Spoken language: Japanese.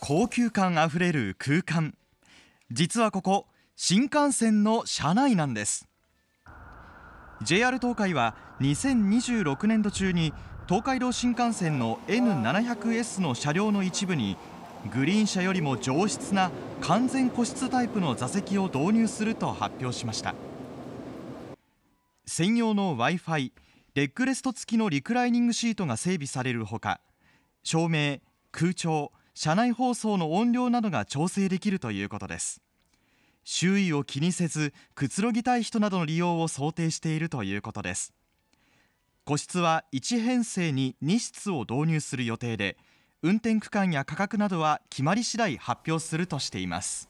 高級感あふれる空間実はここ新幹線の車内なんです JR 東海は2026年度中に東海道新幹線の N700S の車両の一部にグリーン車よりも上質な完全個室タイプの座席を導入すると発表しました専用の w i f i レッグレスト付きのリクライニングシートが整備されるほか照明空調車内放送の音量などが調整できるということです周囲を気にせずくつろぎたい人などの利用を想定しているということです個室は1編成に2室を導入する予定で運転区間や価格などは決まり次第発表するとしています